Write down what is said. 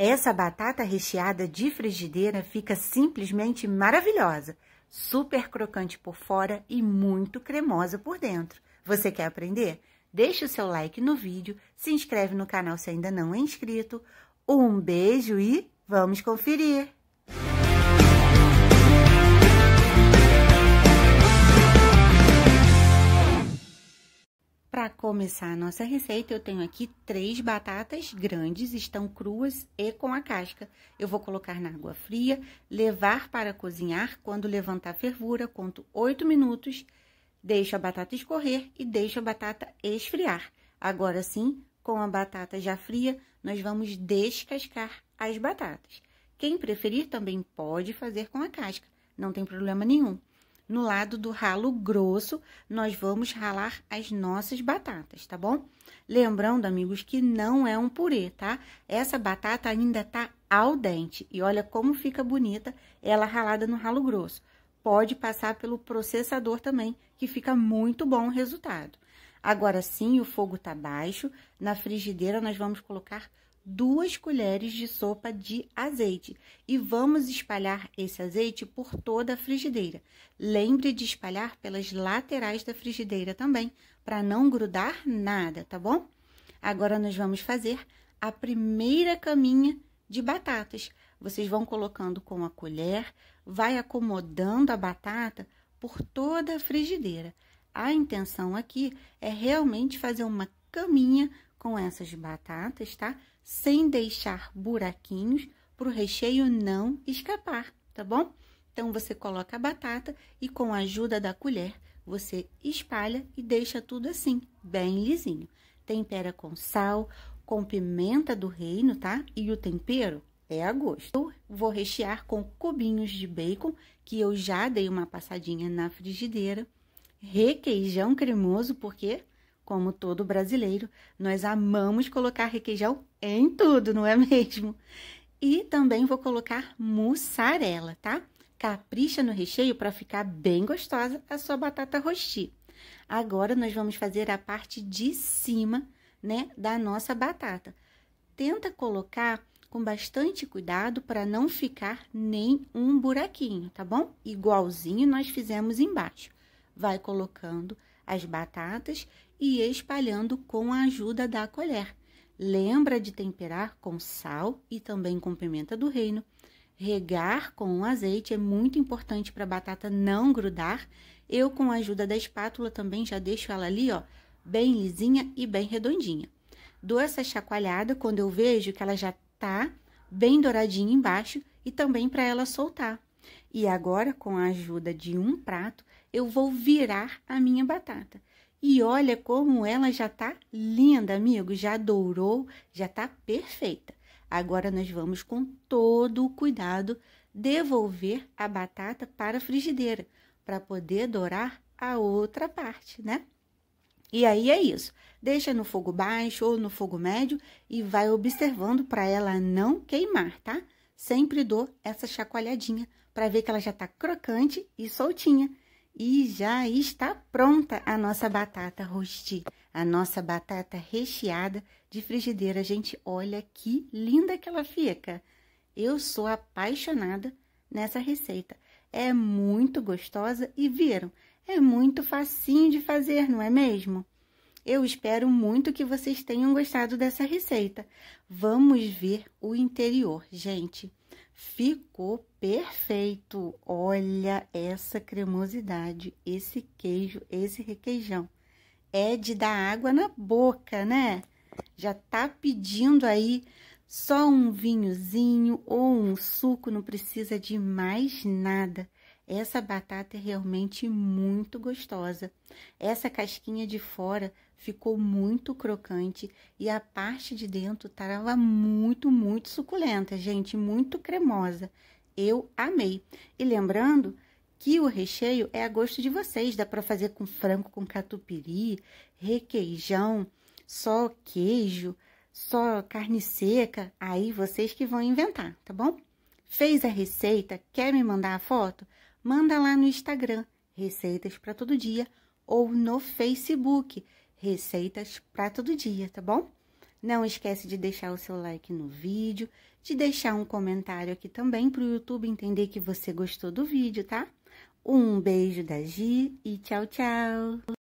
Essa batata recheada de frigideira fica simplesmente maravilhosa, super crocante por fora e muito cremosa por dentro. Você quer aprender? Deixe o seu like no vídeo, se inscreve no canal se ainda não é inscrito. Um beijo e vamos conferir! começar a nossa receita, eu tenho aqui três batatas grandes, estão cruas e com a casca. Eu vou colocar na água fria, levar para cozinhar. Quando levantar a fervura, conto oito minutos, deixo a batata escorrer e deixo a batata esfriar. Agora sim, com a batata já fria, nós vamos descascar as batatas. Quem preferir também pode fazer com a casca, não tem problema nenhum. No lado do ralo grosso, nós vamos ralar as nossas batatas, tá bom? Lembrando, amigos, que não é um purê, tá? Essa batata ainda tá ao dente. E olha como fica bonita ela ralada no ralo grosso. Pode passar pelo processador também, que fica muito bom o resultado. Agora sim, o fogo tá baixo. Na frigideira, nós vamos colocar duas colheres de sopa de azeite e vamos espalhar esse azeite por toda a frigideira. Lembre de espalhar pelas laterais da frigideira também, para não grudar nada, tá bom? Agora nós vamos fazer a primeira caminha de batatas. Vocês vão colocando com a colher, vai acomodando a batata por toda a frigideira. A intenção aqui é realmente fazer uma caminha com essas batatas, tá? sem deixar buraquinhos para o recheio não escapar, tá bom? Então, você coloca a batata e com a ajuda da colher, você espalha e deixa tudo assim, bem lisinho. Tempera com sal, com pimenta do reino, tá? E o tempero é a gosto. Eu vou rechear com cubinhos de bacon, que eu já dei uma passadinha na frigideira. Requeijão cremoso, porque como todo brasileiro, nós amamos colocar requeijão em tudo, não é mesmo? E também vou colocar mussarela, tá? Capricha no recheio para ficar bem gostosa a sua batata rosti. Agora, nós vamos fazer a parte de cima, né, da nossa batata. Tenta colocar com bastante cuidado para não ficar nem um buraquinho, tá bom? Igualzinho nós fizemos embaixo. Vai colocando as batatas e espalhando com a ajuda da colher. Lembra de temperar com sal e também com pimenta do reino. Regar com azeite é muito importante para a batata não grudar. Eu, com a ajuda da espátula, também já deixo ela ali, ó, bem lisinha e bem redondinha. Dou essa chacoalhada quando eu vejo que ela já tá bem douradinha embaixo e também para ela soltar. E agora, com a ajuda de um prato, eu vou virar a minha batata. E olha como ela já tá linda, amigo. Já dourou, já tá perfeita. Agora nós vamos com todo o cuidado devolver a batata para a frigideira para poder dourar a outra parte, né? E aí é isso. Deixa no fogo baixo ou no fogo médio e vai observando para ela não queimar, tá? Sempre dou essa chacoalhadinha para ver que ela já tá crocante e soltinha e já está pronta a nossa batata rosti, a nossa batata recheada de frigideira. Gente, olha que linda que ela fica. Eu sou apaixonada nessa receita. É muito gostosa e viram, é muito facinho de fazer, não é mesmo? Eu espero muito que vocês tenham gostado dessa receita. Vamos ver o interior, gente. Ficou perfeito. Olha essa cremosidade, esse queijo, esse requeijão. É de dar água na boca, né? Já tá pedindo aí só um vinhozinho ou um suco, não precisa de mais nada. Essa batata é realmente muito gostosa. Essa casquinha de fora ficou muito crocante e a parte de dentro estava muito, muito suculenta, gente, muito cremosa. Eu amei. E lembrando que o recheio é a gosto de vocês, dá para fazer com frango, com catupiry, requeijão, só queijo, só carne seca, aí vocês que vão inventar, tá bom? Fez a receita? Quer me mandar a foto? manda lá no Instagram Receitas para Todo Dia ou no Facebook Receitas para Todo Dia, tá bom? Não esquece de deixar o seu like no vídeo, de deixar um comentário aqui também para o YouTube entender que você gostou do vídeo, tá? Um beijo da Gi e tchau, tchau!